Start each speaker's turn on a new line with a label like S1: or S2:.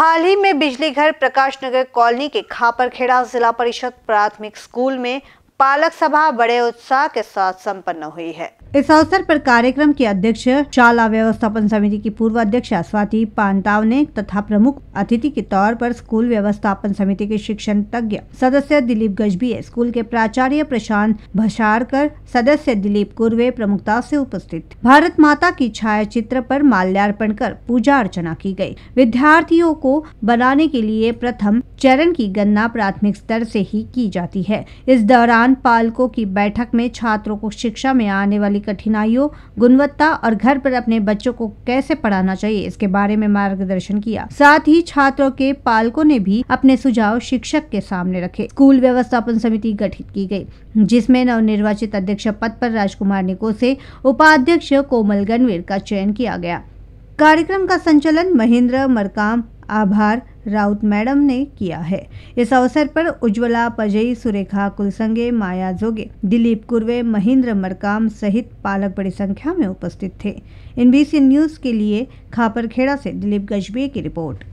S1: हाल ही में बिजली घर प्रकाश नगर कॉलोनी के खापरखेड़ा जिला परिषद प्राथमिक स्कूल में पालक सभा बड़े उत्साह के साथ संपन्न हुई है इस अवसर पर कार्यक्रम की अध्यक्ष शाला व्यवस्थापन समिति की पूर्व अध्यक्ष स्वाति पांताव ने तथा प्रमुख अतिथि के तौर पर स्कूल व्यवस्थापन समिति के शिक्षण तज्ञ सदस्य दिलीप गजबी स्कूल के प्राचार्य प्रशांत भसारकर सदस्य दिलीप कुर्वे प्रमुखता से उपस्थित भारत माता की छाया चित्र पर माल्यार्पण कर पूजा अर्चना की गयी विद्यार्थियों को बनाने के लिए प्रथम चरण की गणना प्राथमिक स्तर ऐसी ही की जाती है इस दौरान पालकों की बैठक में छात्रों को शिक्षा में आने वाली कठिनाइयों गुणवत्ता और घर पर अपने बच्चों को कैसे पढ़ाना चाहिए इसके बारे में मार्गदर्शन किया साथ ही छात्रों के पालकों ने भी अपने सुझाव शिक्षक के सामने रखे स्कूल व्यवस्थापन समिति गठित की गई जिसमें नवनिर्वाचित अध्यक्ष पद पर राजकुमार निको ऐसी उपाध्यक्ष कोमल गणवीर का चयन किया गया कार्यक्रम का संचालन महेंद्र मरकाम आभार राउत मैडम ने किया है इस अवसर पर उज्ज्वला पजई सुरेखा कुलसंगे माया जोगे दिलीप कुर्वे महेंद्र मरकाम सहित पालक बड़ी संख्या में उपस्थित थे एनबीसी न्यूज के लिए खापरखेड़ा से दिलीप गजबे की रिपोर्ट